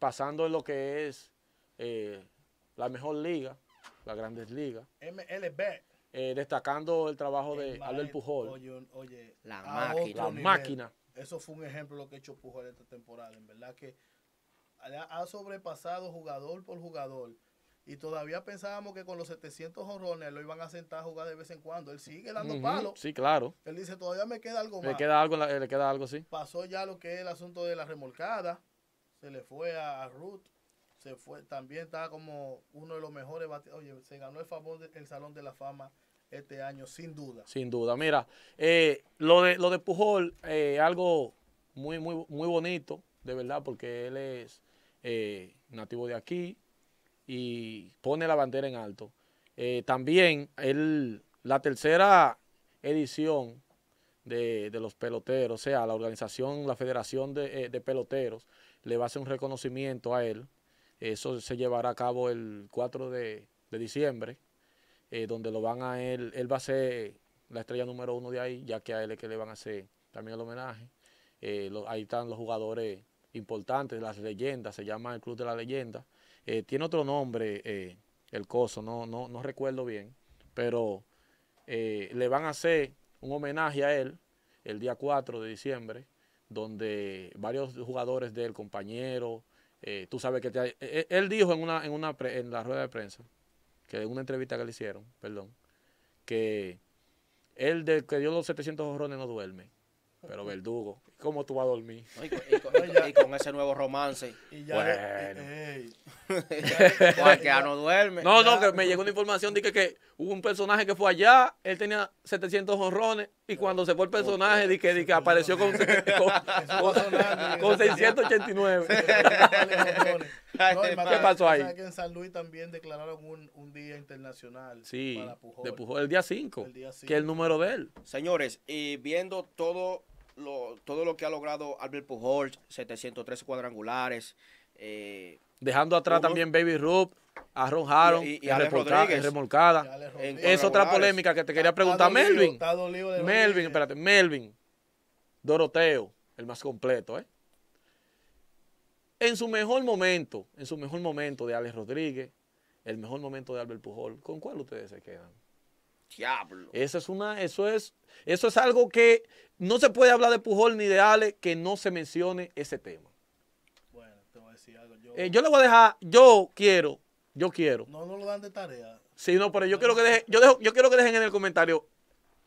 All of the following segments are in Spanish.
pasando en lo que es eh, la mejor liga, la grandes ligas. MLB. Eh, destacando el trabajo de Albert Pujol. la máquina. máquina. Eso fue un ejemplo lo que ha hecho Pujol esta temporada. En verdad que ha sobrepasado jugador por jugador. Y todavía pensábamos que con los 700 horrones lo iban a sentar a jugar de vez en cuando. Él sigue dando palos. Sí, claro. Él dice, todavía me queda algo más. queda algo, le queda algo, sí. Pasó ya lo que es el asunto de la remolcada se le fue a, Ruth, se fue, también está como uno de los mejores Oye, se ganó el favor del Salón de la Fama este año, sin duda. Sin duda. Mira, eh, lo, de, lo Pujol, eh, algo muy, muy, muy bonito, de verdad, porque él es eh, nativo de aquí y pone la bandera en alto. también él, la tercera edición de, los peloteros, o sea, la organización, la Federación de Peloteros, le va a hacer un reconocimiento a él. Eso se llevará a cabo el 4 de, diciembre, eh, donde lo van a él, él va a ser la estrella número uno de ahí, ya que a él es que le van a hacer también el homenaje. Eh, ahí están los jugadores importantes, las leyendas, se llama el Club de la Leyenda. Eh, tiene otro nombre el coso, no, no, no recuerdo bien, pero le van a hacer un homenaje a él el día 4 de diciembre donde varios jugadores del compañero, eh, tú sabes que e, e, él dijo en una, en una en la rueda de prensa, que en una entrevista que le hicieron, perdón, que él de que dio los 700 horrones no duerme, pero verdugo. ¿Cómo tú vas a dormir? y, con, ese nuevo romance. bueno. Eh, ya no duerme. No, no, que me llegó una información de que, hubo un personaje que fue allá, él tenía 700 honrones y cuando se fue el personaje, dije, que, apareció con, 689. Eh. ¿Qué pasó ahí? en San Luis también declararon un, día internacional sí, para De el día 5, que es el número de él. Señores, y viendo todo todo lo que ha logrado Albert Pujol 703 cuadrangulares. Eh, Dejando atrás también Baby Rub, a y, a remolcada. es otra polémica que te quería preguntar. Melvin, Melvin, espérate, Melvin, Doroteo, el más completo, ¿eh? En su mejor momento, en su mejor momento de Alex Rodríguez, el mejor momento de Albert Pujol, ¿con cuál ustedes se quedan? Diablo. Eso es una, eso es, eso es algo que no se puede hablar de Pujol ni de Ale que no se mencione ese tema. Bueno, te voy decir algo. Eh, yo, le voy a dejar, yo quiero, yo quiero. No, no lo dan de tarea. Sí, no, pero yo quiero que dejen, yo dejo, yo quiero que dejen en el comentario,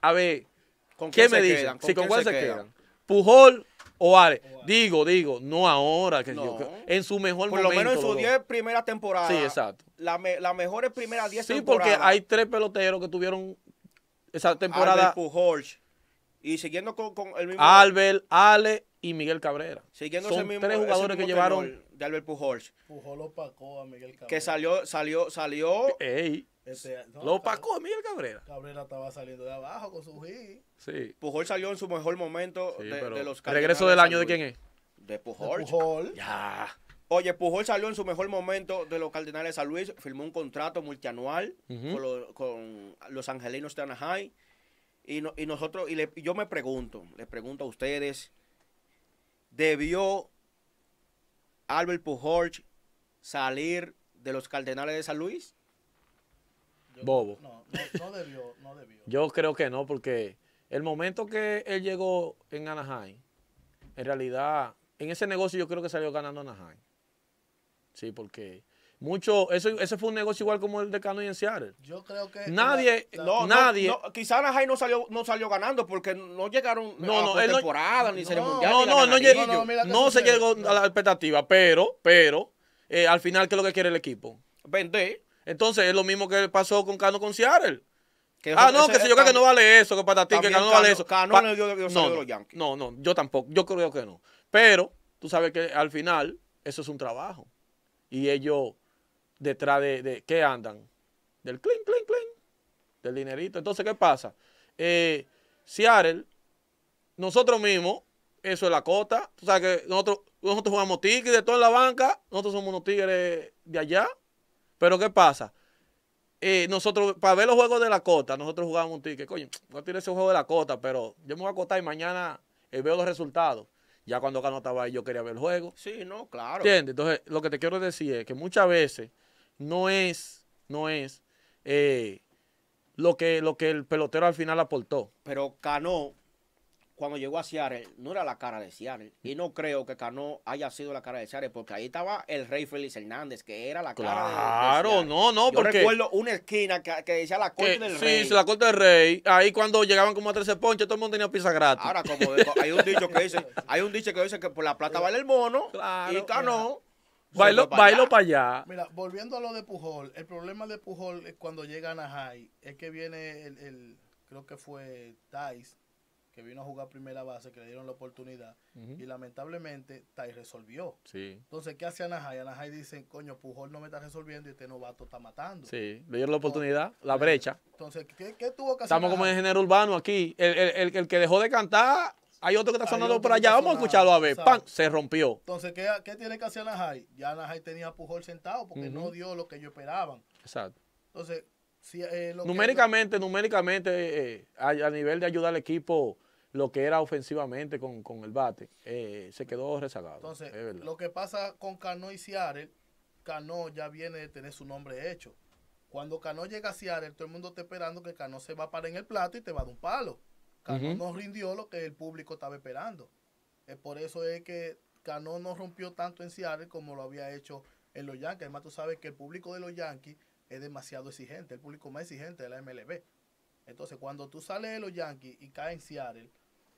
a ver, ¿con ¿qué me quedan? dicen? ¿Con ¿con cuál se, quedan? Pujol Ale, Digo, digo, no ahora. Que Yo, en su mejor momento. Por lo menos en sus 10 primeras temporadas. Sí, exacto. Las la mejores primeras 10 sí, temporadas. Sí, porque hay tres peloteros que tuvieron esa temporada. Albert Pujols. Y siguiendo con, el mismo. Albert, Ale y Miguel Cabrera. Siguiendo Son mismo, tres jugadores que llevaron. De Albert Pujols. Pujol opacó a Miguel Cabrera. Que salió, salió, salió. Ey. Este, lo opacó Miguel Cabrera. Cabrera estaba saliendo de abajo con su Pujol salió en su mejor momento de, los ¿Regreso del año de quién es? De Pujol. Ya. Oye, Pujol salió en su mejor momento de los Cardenales de San Luis, firmó un contrato multianual con, los angelinos de Anaheim. Y, nosotros, y yo me pregunto, Le pregunto a ustedes, ¿debió Albert Pujol salir de los Cardenales de San Luis? bobo. No, no, debió, no debió. Yo creo que no, porque el momento que él llegó en Anaheim, en realidad, en ese negocio yo creo que salió ganando Anaheim. Sí, porque mucho, ese fue un negocio igual como el de Cano y en Yo creo que nadie, no, nadie. quizá Anaheim no salió, no salió ganando porque no llegaron no, a ni No, no, no, no, se llegó a la expectativa, pero, pero, eh, al final, ¿qué es lo que quiere el equipo? Vender. Entonces es lo mismo que pasó con Cano con Seattle. ah, no, que si yo creo que no vale eso, que para ti, que no vale eso. no, no, yo tampoco, yo creo que no. Pero tú sabes que al final eso es un trabajo. Y ellos detrás de, de ¿qué andan? Del clink, clink, clink, del dinerito. Entonces, ¿qué pasa? Eh, Seattle, nosotros mismos, eso es la cota. Tú sabes que nosotros, nosotros jugamos tigres de toda la banca, nosotros somos unos tigres de allá. Pero ¿qué pasa? Eh, nosotros, para ver los juegos de la cota, nosotros jugábamos un ticket. Coño, no tiene ese juego de la cota, pero yo me voy a acotar y mañana eh, veo los resultados. Ya cuando Cano estaba ahí, yo quería ver el juego. Sí, no, claro. ¿Entiendes? Entonces, lo que te quiero decir es que muchas veces no es, no es eh, lo, que, lo que el pelotero al final aportó. Pero Cano cuando llegó a Seattle, no era la cara de Seattle. Y no creo que Cano haya sido la cara de Seattle, porque ahí estaba el rey Félix Hernández, que era la cara de Claro, no, no, porque... recuerdo una esquina que, decía la corte del rey. Sí, la corte del rey. Ahí cuando llegaban como a 13 ponches, todo el mundo tenía pizza gratis. Ahora, como hay un dicho que dice, hay un dicho que dice que por la plata vale el mono, y Cano... Bailo, para, allá. Mira, volviendo a lo de Pujol, el problema de Pujol es cuando llega a Najai es que viene el, creo que fue Dice, que vino a jugar primera base, que le dieron la oportunidad, y lamentablemente Tai resolvió. Entonces, ¿qué hace Anahai? Anahai dice, coño, Pujol no me está resolviendo y este novato está matando. Sí, le dieron la oportunidad, la brecha. Entonces, ¿qué, tuvo que hacer? Estamos como en el género urbano aquí. El, el, el, que dejó de cantar, hay otro que está sonando por allá, vamos a escucharlo a ver. ¡Pam! Se rompió. Entonces, ¿qué, tiene que hacer Anahai? Ya Anahai tenía a Pujol sentado porque no dio lo que ellos esperaban. Exacto. Entonces, si, eh, numéricamente, numéricamente, eh, a, a, nivel de ayudar al equipo, lo que era ofensivamente con, el bate. Eh, se quedó rezagado. Entonces, lo que pasa con Cano y Seattle, Cano ya viene de tener su nombre hecho. Cuando Cano llega a Seattle, todo el mundo está esperando que Cano se va a parar en el plato y te va de un palo. Cano no rindió lo que el público estaba esperando. por eso es que Cano no rompió tanto en Seattle como lo había hecho en los Yankees. Además, tú sabes que el público de los Yankees es demasiado exigente, el público más exigente de la MLB. Entonces, cuando tú sales de los Yankees y caes en Seattle,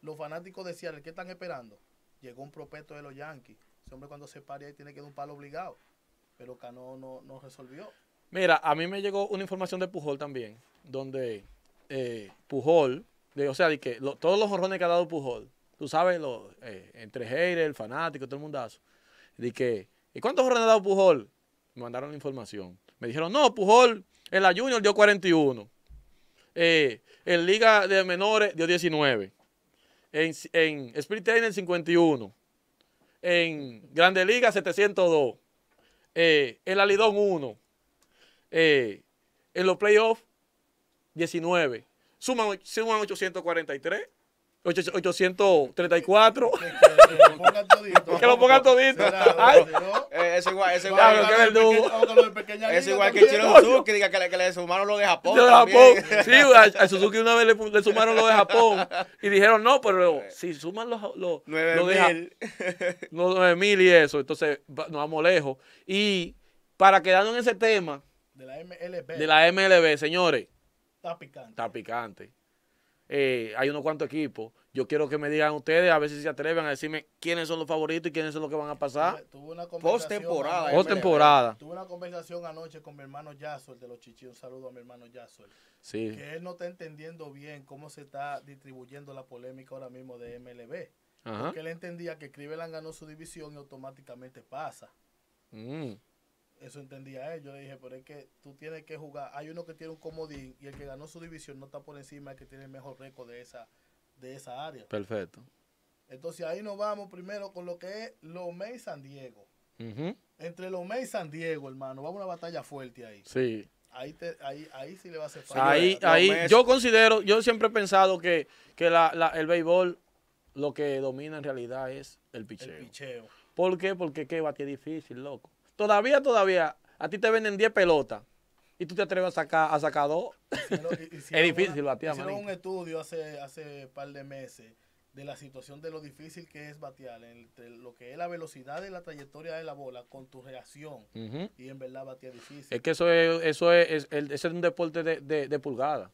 los fanáticos decían, ¿qué están esperando? Llegó un propeto de los Yankees. Ese hombre cuando se pare ahí tiene que dar un palo obligado. Pero Cano no, no resolvió. Mira, a mí me llegó una información de Pujol también, donde eh, Pujol, de, o sea, de que todos los jorrones que ha dado Pujol, tú sabes, lo, eh, entre haters, el fanático, todo el mundazo, de que, ¿y cuántos jorrones ha dado Pujol? Me mandaron la información. Me dijeron, no, Pujol, en la Junior dio 41. Eh, en Liga de Menores dio 19. En, en Spirit 51. En Grande Liga 702. Eh, en la 1. Eh, en los playoffs 19. suman 843. 834. Que lo pongan todito. Eh, es igual, es igual. igual que el chino Suzuki, diga que le, que sumaron lo de Japón. Sí, a, Suzuki una vez le, sumaron lo de Japón. Y dijeron, no, pero eh. si suman los, 9000 y eso, entonces nos vamos lejos. Y para quedarnos en ese tema. De la MLB. De la MLB, señores. Está picante. Está picante. Eh, hay unos cuantos equipos. Yo quiero que me digan ustedes, a ver si se atreven a decirme quiénes son los favoritos y quiénes son los que van a pasar. Tuve una eh, temporada Tuve una conversación anoche con mi hermano Yasuel de los chichis. Un saludo a mi hermano Yasuel Sí. Que él no está entendiendo bien cómo se está distribuyendo la polémica ahora mismo de MLB. Porque él entendía que Cleveland ganó su división y automáticamente pasa. Mm. Eso entendía él. Yo le dije, pero es que tú tienes que jugar. Hay uno que tiene un comodín y el que ganó su división no está por encima el que tiene el mejor récord de esa, de esa área. Perfecto. Entonces ahí nos vamos primero con lo que es Lomé y San Diego. Entre Lomé y San Diego, hermano, vamos a una batalla fuerte ahí. Sí. Ahí, ahí, ahí sí le va a hacer falta. Ahí, ahí, yo considero, yo siempre he pensado que, que la, la, el béisbol lo que domina en realidad es el picheo. El picheo. ¿Por qué? Porque qué bate difícil, loco. Todavía, todavía, a ti te venden 10 pelotas y tú te atreves a sacar, a sacar dos. es difícil batear, Hicieron un estudio hace, hace par de meses de la situación de lo difícil que es batear, entre lo que es la velocidad de la trayectoria de la bola con tu reacción. Y en verdad batear difícil. Es que eso es, eso es, un deporte de, pulgada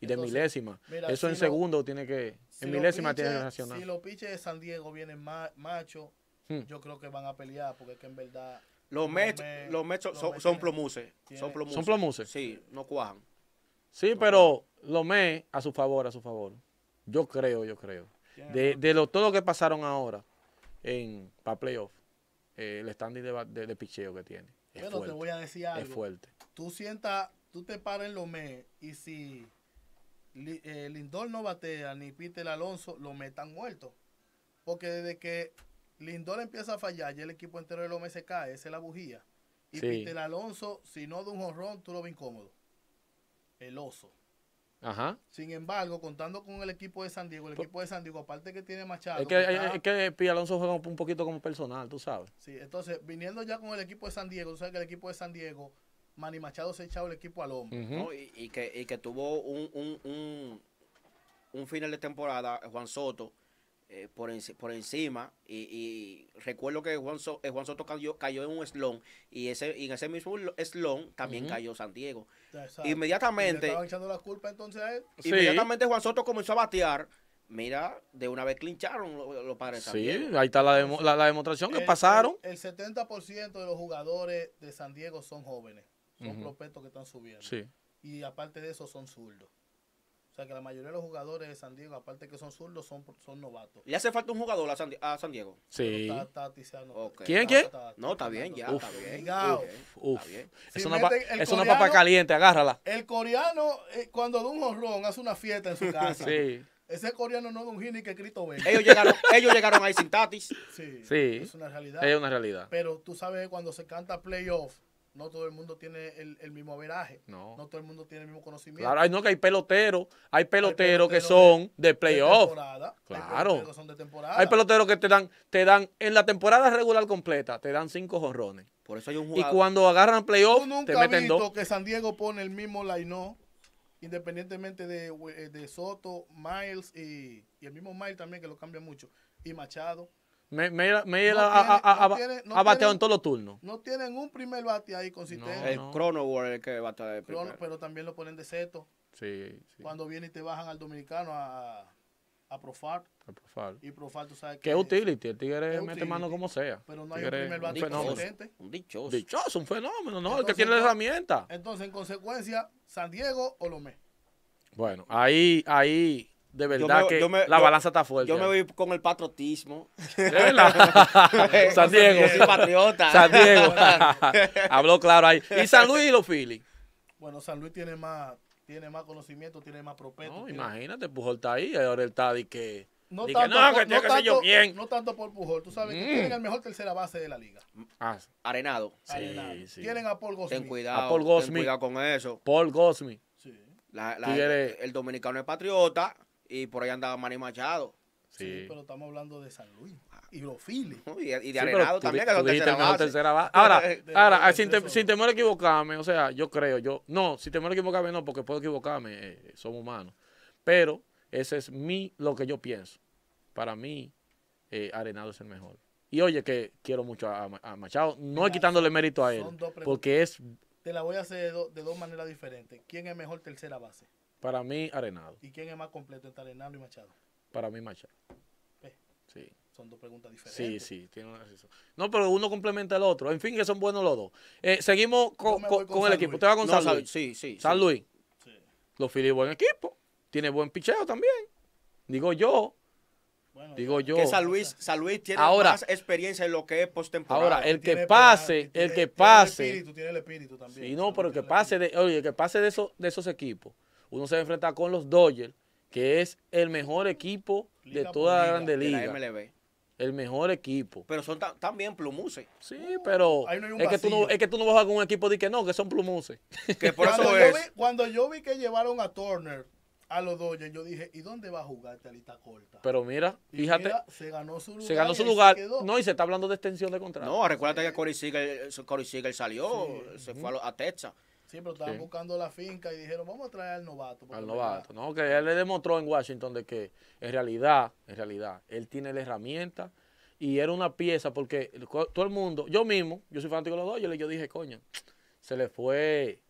y de milésima. eso en segundo tiene que. en milésima tiene que reaccionar. Si los piches de San Diego vienen machos, hmm. yo creo que van a pelear, porque es que en verdad los mechos los son, plomuses. Son plomuses. Sí, no cuajan. Sí, pero lo los a su favor, a su favor. Yo creo, yo creo. De, lo, todo lo que pasaron ahora en para playoff, eh, el standing de, de, picheo que tiene. Es te voy a decir algo. Es fuerte. Tú sientas, tú te paras en Lomé y si eh, Lindor no batea ni Peter Alonso, Lomé están muertos. Porque desde que Lindor empieza a fallar, y el equipo entero de hombre se cae, esa es la bujía. Y el Alonso, si no de un jorrón, tú lo ves incómodo. El oso. Ajá. Sin embargo, contando con el equipo de San Diego, el pues equipo de San Diego, aparte que tiene Machado. Es que, eh, Alonso juega un poquito como personal, tú sabes. Sí, entonces, viniendo ya con el equipo de San Diego, tú sabes que el equipo de San Diego, Manny Machado se ha el equipo al hombro. y, y, que, y que tuvo un, un, un final de temporada, Juan Soto, eh, por, encima. Y, recuerdo que Juan, eh, Soto cayó, en un slon y, ese, en ese mismo slon también cayó San Diego. Inmediatamente. Juan Soto comenzó a batear. Mira, de una vez clincharon los, padres. Sí, ahí está la, demostración que pasaron. El, 70% de los jugadores de San Diego son jóvenes, son prospectos que están subiendo. Y aparte de eso, son zurdos. O sea que la mayoría de los jugadores de San Diego, aparte que son zurdos, son, son novatos. ¿Le hace falta un jugador a San, Diego? Sí. ¿Quién, quién? no, está bien, ya, uf, está bien. uf, es, una, papa caliente, agárrala. El coreano, eh, cuando da un jorrón, hace una fiesta en su casa. sí. Ese coreano no Don un gini que Cristo ve. Ellos llegaron, ellos llegaron ahí sin tatis. Sí, sí. Es una realidad. Es una realidad. Pero tú sabes cuando se canta playoff, no todo el mundo tiene el, mismo averaje No. todo el mundo tiene el mismo conocimiento. Claro, hay, no que hay peloteros, hay peloteros, que son de, playoff. Claro. Hay peloteros que, Hay que te dan, te dan, en la temporada regular completa, te dan cinco jorrones. Por eso hay un jugador. Y cuando agarran playoff, te meten que San Diego pone el mismo Lainó, independientemente eh, de, Soto, Miles y, y el mismo Miles también, que lo cambia mucho, y Machado. Meyer me ha, bateado en todos los turnos. No tienen un primer bate ahí consistente. El chrono es el que batea pero también lo ponen de seto. Sí, sí. Cuando viene y te bajan al dominicano a, a Profar. A Profar. Y Profar, tú sabes que. Qué utility. El Tigre mete mano como sea. Pero no hay un primer bate consistente. Un dichoso. Dichoso, un fenómeno, ¿no? el que tiene la herramienta. Entonces, en consecuencia, San Diego o Lomé. Bueno, ahí, ahí de verdad que la balanza está fuerte. Yo me voy con el patriotismo. San Diego. patriota. San Diego. Habló claro ahí. ¿Y San Luis y los Phillies? Bueno, San Luis tiene más, tiene más conocimiento, tiene más propenso. No, imagínate, Pujol está ahí, ahora está que... No tanto, que no, por, bien. no tanto por Pujol. Tú sabes que mm. tienen el mejor tercera base de la liga. Ah, arenado. Sí, arenado. Tienen a Paul Gosmi. Ten cuidado, Paul Gosmi. con eso. Paul Gosmi. Sí. el dominicano es patriota. Y por ahí andaba Manny Machado. Sí. pero estamos hablando de San Luis. Y los Y, de Arenado también, que son tercera base. base. Ahora, ahora sin, temor a equivocarme, o sea, yo creo, yo, no, sin temor a equivocarme no, porque puedo equivocarme, eh, eh, somos humanos. Pero ese es mi, lo que yo pienso. Para mí, eh, Arenado es el mejor. Y oye, que quiero mucho a, Machado, no quitándole mérito a él, porque es... Te la voy a hacer de dos maneras diferentes. ¿Quién es mejor tercera base? Para mí, Arenado. ¿Y quién es más completo entre Arenado y Machado? Para mí, Machado. Sí. Son dos preguntas diferentes. Sí, sí, tiene No, pero uno complementa al otro. En fin, que son buenos los dos. Eh, seguimos con, el equipo. Usted va con San Luis. Sí, sí. San Luis. Sí. Los Phillies, buen equipo. Tiene buen picheo también. Digo yo. Bueno, Digo yo. Que San Luis, San Luis tiene más experiencia en lo que es postemporada. Ahora, el que pase, el que pase. Tiene el espíritu, tiene el espíritu también. Sí, no, pero el que pase de, oye, que pase de esos, de esos equipos uno se enfrenta con los Dodgers, que es el mejor equipo de toda la Grande Liga. El mejor equipo. Pero son también plumuses. Sí, pero uh, es, que tú no, vas a con un equipo de que no, que son plumuses. Que por cuando, eso yo es. vi, cuando yo vi que llevaron a Turner a los Dodgers, yo dije, ¿y dónde va a jugar lista Corta? Pero mira, fíjate. se ganó su lugar. Se ganó su lugar. no, y se está hablando de extensión de contrato. No, recuérdate que Corey Seager, salió, se fue a Texas. Siempre pero estaban buscando la finca y dijeron, vamos a traer al novato. Al novato, ¿no? Que él le demostró en Washington de que en realidad, en realidad, él tiene la herramienta y era una pieza porque todo el mundo, yo mismo, yo soy fanático de los dos yo dije, coño, se le fue...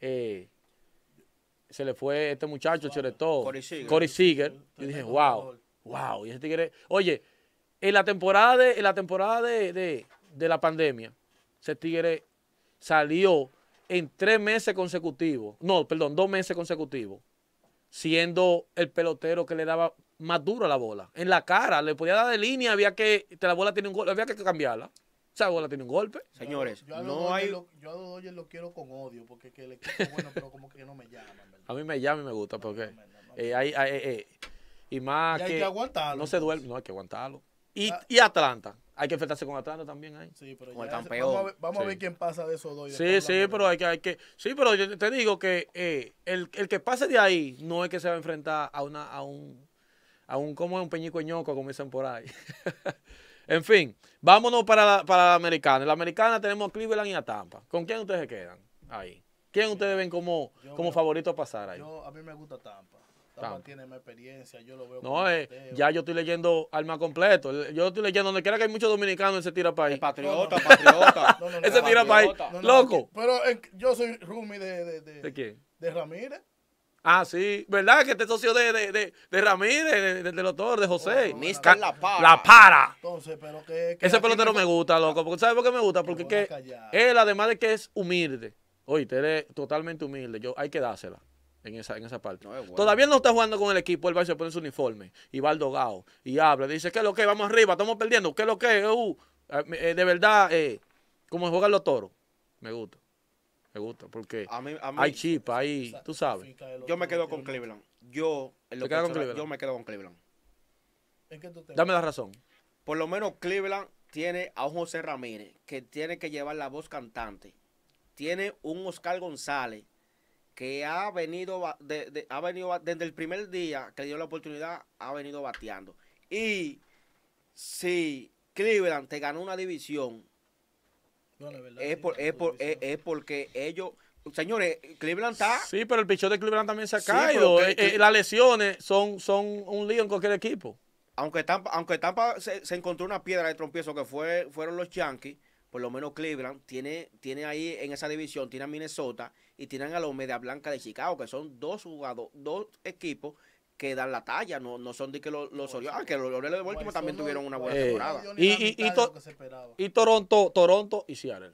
Eh, se le fue este muchacho, Corey Seager. Corey Yo dije, wow, wow. Y ese tigre, oye, en la temporada la temporada de, de la pandemia, ese tigre salió en tres meses consecutivos, no, perdón, dos meses consecutivos, siendo el pelotero que le daba más duro a la bola. En la cara, le podía dar de línea, había que, la bola tiene un golpe, había que cambiarla. Esa bola tiene un golpe. Señores, yo, no hay. a lo quiero con odio, porque que el equipo bueno, pero como que no me llama. A mí me llama y me gusta, porque. Eh, eh, eh, y más que, que aguantarlo. No se duerme, no hay que aguantarlo. Ah. Y, Atlanta. Hay que enfrentarse con Atlanta también ahí. Sí, pero con el Vamos, a ver, quién pasa de esos dos. Sí, sí, pero hay que, hay que. Sí, pero yo te digo que eh, el, que pase de ahí no es que se va a enfrentar a una, a un, a un como un peñico ñoco, como dicen por ahí. en fin, vámonos para la, para la americana. En la americana tenemos a Cleveland y a Tampa. ¿Con quién ustedes se quedan ahí? ¿Quién ustedes ven como, como favorito a pasar ahí? Yo, a mí me gusta Tampa tiene experiencia, yo lo veo. No, eh, ya yo estoy leyendo alma completo. Eh, yo estoy leyendo donde quiera que hay muchos dominicanos, ese tira para patriota, patriota. ese tira para Loco. Pero yo soy Rumi de. ¿De, de, ¿De quién? De Ramírez. Ah, sí, ¿verdad? Que este socio de, Ramírez, del doctor, de José. la para. La para. Entonces, pero que, Ese pelotero me gusta, ah. loco. Porque, ¿Sabes por qué me gusta? Porque que él, además de que es humilde, Oye te es totalmente humilde. Yo, hay que dársela en esa, parte. Todavía no está jugando con el equipo, él va y se pone su uniforme y va al y habla, dice, que lo que? Vamos arriba, estamos perdiendo, que lo que? Eh, uh, eh, eh, de verdad, como juegan los toros, me gusta. Me gusta, porque hay chip, ahí, tú sabes. Yo me quedo con Cleveland. Yo, lo yo me quedo con Cleveland. Dame la razón. Por lo menos Cleveland tiene a un José Ramírez que tiene que llevar la voz cantante. Tiene un Oscar González que ha venido, ha venido desde el primer día que dio la oportunidad, ha venido bateando. Y si Cleveland te ganó una división, es, porque ellos... Señores, Cleveland está. Sí, pero el pichón de Cleveland también se ha caído. Eh, eh, las lesiones son, son un lío en cualquier equipo. Aunque están aunque se, encontró una piedra de trompiezo que fue, fueron los Yankees, por lo menos Cleveland, tiene, ahí en esa división, tiene a Minnesota y tienen a los Media Blanca de Chicago, que son dos jugadores, dos equipos que dan la talla, no, no son de que los, los Orioles, ah, que los Orioles de Baltimore también tuvieron una buena temporada. y, Toronto, Toronto y Seattle.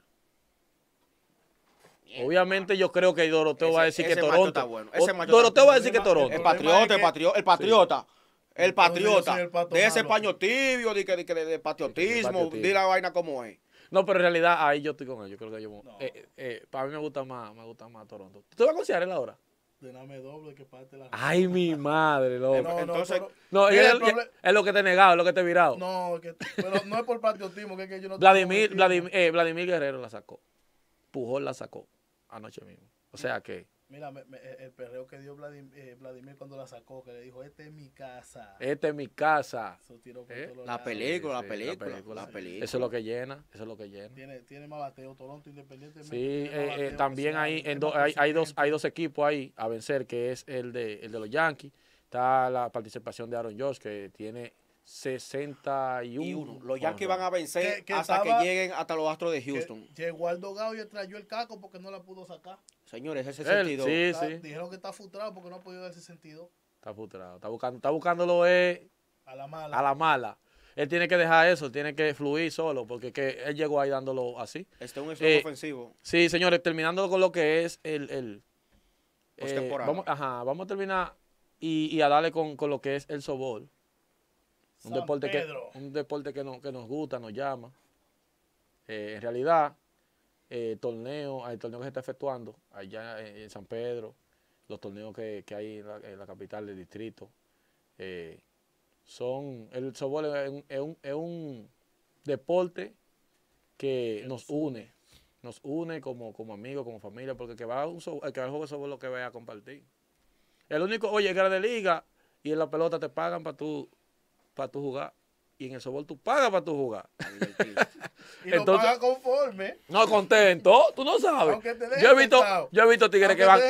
Obviamente yo creo que Doroteo va a decir que Toronto. Bueno. Doroteo va a decir que Toronto. El patriota, el patriota, el patriota. de ese paño tibio, de, de patriotismo, di la vaina como es. No, pero en realidad ahí yo estoy con ellos. Yo creo que yo. Eh, eh, eh, para mí me gusta más, me gusta más Toronto. ¿Tú vas a en la hora? Dename doble que parte la. Ay, mi madre, loco. No, Entonces, no, es, lo que te he negado, es lo que te he virado. No, que, pero no es por patriotismo, que es que yo no Vladimir, Vladimir, Vladimir Guerrero la sacó. Pujol la sacó anoche mismo. O sea que Mira, el perreo que dio Vladimir, eh, Vladimir, cuando la sacó, que le dijo, este es mi casa. Este es mi casa. ¿Eh? La, película, la, película, la película, Eso es lo que llena, eso es lo que llena. Tiene, tiene más bateo Toronto Independiente. Sí, eh, eh también hay, en hay, hay, dos, hay dos equipos ahí a vencer, que es el de, el de los Yankees. Está la participación de Aaron Josh, que tiene 61. Los Yankees van a vencer hasta que lleguen hasta los Astros de Houston. llegó al Gao y trayó el caco porque no la pudo sacar. Señores, ese sentido. Dijeron que está frustrado porque no ha podido dar ese sentido. Está frustrado. Está, buscando, está buscándolo eh, a la mala. A la mala. Él tiene que dejar eso, tiene que fluir solo, porque que él llegó ahí dándolo así. Este es un esfuerzo eh, ofensivo. Sí, señores, terminando con lo que es el... el eh, vamos, ajá, vamos a terminar y, a darle con, con lo que es el sobol un deporte que un deporte que, no, que nos gusta, nos llama. Eh, en realidad, el eh, torneo que se está efectuando allá en, San Pedro, los torneos que, hay en la, capital del distrito, eh, son, el softball es un, deporte que nos une, nos une como, como amigos, como familia, porque el que va, a un, el que va lo que va a compartir. El único, oye, el de liga y en la pelota te pagan para tú para tu jugar. Y en el softball tú pagas para tu jugar. y lo Entonces, pagas conforme. No, contento. Tú no sabes. yo, he visto, yo he visto tigres que van.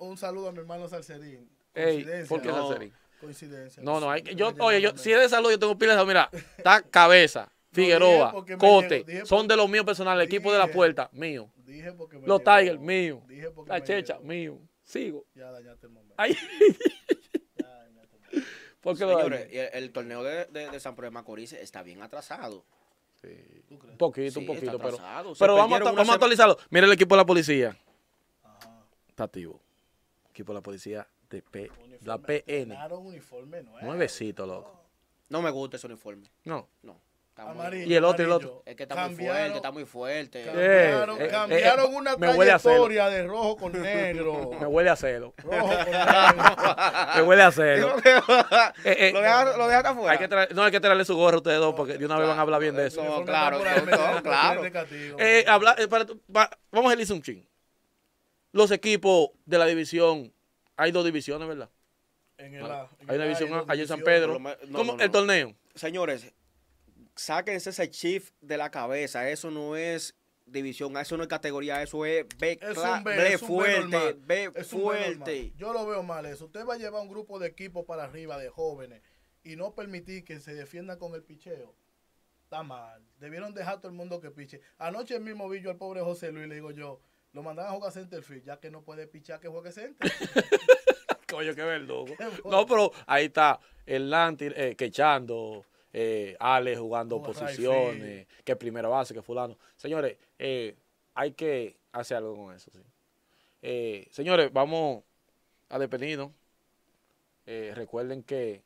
un saludo a mi hermano Salcerín. coincidencia ¿Por qué Salcerín? Coincidencia. No, no, hay yo, oye, yo, si es de salud, yo tengo pilas mira, está cabeza, Figueroa, Cote, son de los míos personales, el equipo de la puerta, mío. Dije porque Los Tigers, mío. Dije porque la Checha, mío. Sigo. Ya dañaste el momento. Porque Señores, el, torneo de, San Pedro de Macorís está bien atrasado. Sí. Poquito, un poquito, pero, pero vamos, a, vamos actualizarlo. Mira el equipo de la policía. Ajá. Está activo. Equipo de la policía de P, la PN. Nuevecito, loco. No me gusta ese uniforme. No. No y el otro, el otro. Es que está muy fuerte, está muy fuerte. Cambiaron, eh, eh, cambiaron eh, una trayectoria de rojo con negro. me huele a cero. Rojo con negro. me huele a cero. lo deja lo deja afuera. no, hay que traerle su gorro a ustedes dos porque de una vez van a hablar bien de eso. No, claro, claro. vamos a elegir un ching. Los equipos de la división, hay dos divisiones, ¿verdad? En el, hay una división, allá en San Pedro. ¿Cómo el torneo? Señores, sáquense ese shift de la cabeza. Eso no es división, eso no es categoría, eso es B, B, fuerte, B, fuerte. Yo lo veo mal eso. Usted va a llevar un grupo de equipos para arriba de jóvenes y no permitir que se defienda con el picheo. Está mal. Debieron dejar todo el mundo que piche. Anoche mismo vi yo al pobre José Luis, le digo yo, lo mandan a jugar centerfield, ya que no puede pichar que juegue center. Coño, qué verdugo. No, pero ahí está el Lanti eh, quechando eh, Ale jugando oh, posiciones, que primera base, que fulano. Señores, eh, hay que hacer algo con eso. ¿sí? Eh, señores, vamos a despedirnos. recuerden que...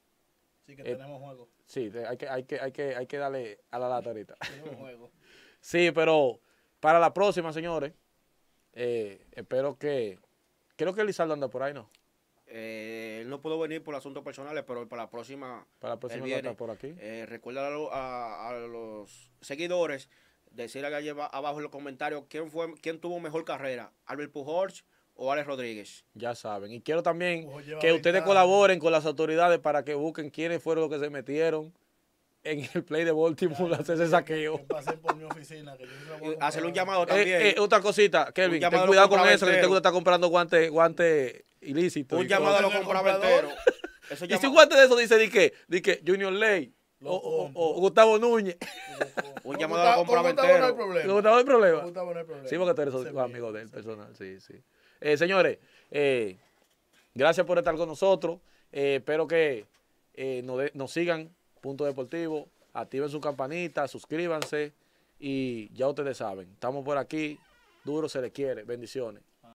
Sí, que tenemos juego. Sí, hay que, hay, que, hay, que, hay que darle a la lata ahorita. Tenemos juego. sí, pero para la próxima, señores, espero que... Creo que Lizardo anda por ahí, ¿no? Eh, él no pudo venir por asuntos personales, pero para la próxima. Para la por aquí. Eh, recuerda a, los seguidores decir allá abajo en los comentarios quién fue quién tuvo mejor carrera, Albert Pujols o Alex Rodríguez. Ya saben. Y quiero también que ustedes colaboren con las autoridades para que busquen quiénes fueron los que se metieron en el play de Baltimore hace hacer ese saqueo. un llamado también. otra cosita, Kevin, Ten cuidado con eso, que usted está comprando guantes guante ilícito. Un llamado a los compradores. y si guante de eso dice, di que, di que Junior Ley o, Gustavo Núñez. Un llamado a los Gustavo no hay problema. Gustavo no hay problema. Sí, porque tú eres amigo del personal. Sí, sí. Eh, señores, eh, gracias por estar con nosotros. Eh, espero que nos, nos sigan, Punto Deportivo. Activen su campanita, suscríbanse. Y ya ustedes saben, estamos por aquí. Duro se les quiere. Bendiciones.